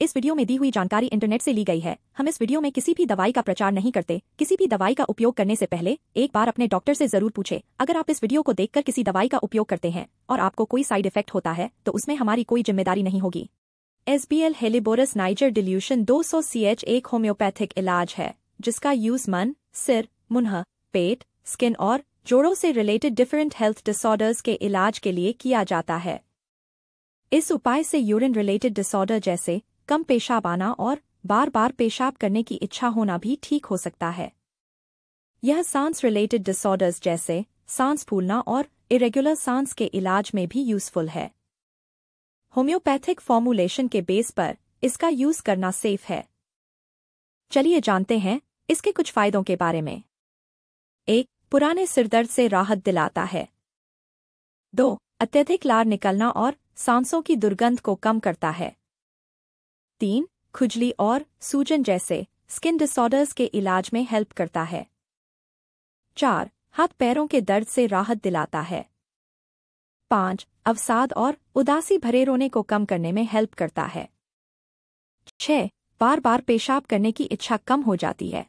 इस वीडियो में दी हुई जानकारी इंटरनेट से ली गई है हम इस वीडियो में किसी भी दवाई का प्रचार नहीं करते किसी भी दवाई का उपयोग करने से पहले एक बार अपने डॉक्टर से जरूर पूछे अगर आप इस वीडियो को देखकर किसी दवाई का उपयोग करते हैं और आपको कोई साइड इफेक्ट होता है तो उसमें हमारी कोई जिम्मेदारी नहीं होगी S B L Helleborus niger dilution C H एक होम्योपैथिक इलाज है जिसका यूज मन सिर मुनह पेट स्किन और जोड़ों से रिलेटेड डिफरेंट हेल्थ डिसऑर्डर्स के इलाज के लिए किया जाता है इस उपाय से यूरिन रिलेटेड डिसऑर्डर जैसे कम पेशाब आना और बार बार पेशाब करने की इच्छा होना भी ठीक हो सकता है यह सांस रिलेटेड डिसऑर्डर्स जैसे सांस फूलना और इरेग्युलर सांस के इलाज में भी यूजफुल है होम्योपैथिक फॉर्मूलेशन के बेस पर इसका यूज करना सेफ है चलिए जानते हैं इसके कुछ फायदों के बारे में एक पुराने सिरदर्द से राहत दिलाता है दो अत्यधिक लार निकलना और सांसों की दुर्गंध को कम करता है तीन खुजली और सूजन जैसे स्किन डिसऑर्डर्स के इलाज में हेल्प करता है चार हाथ पैरों के दर्द से राहत दिलाता है पाँच अवसाद और उदासी भरे रोने को कम करने में हेल्प करता है छह बार बार पेशाब करने की इच्छा कम हो जाती है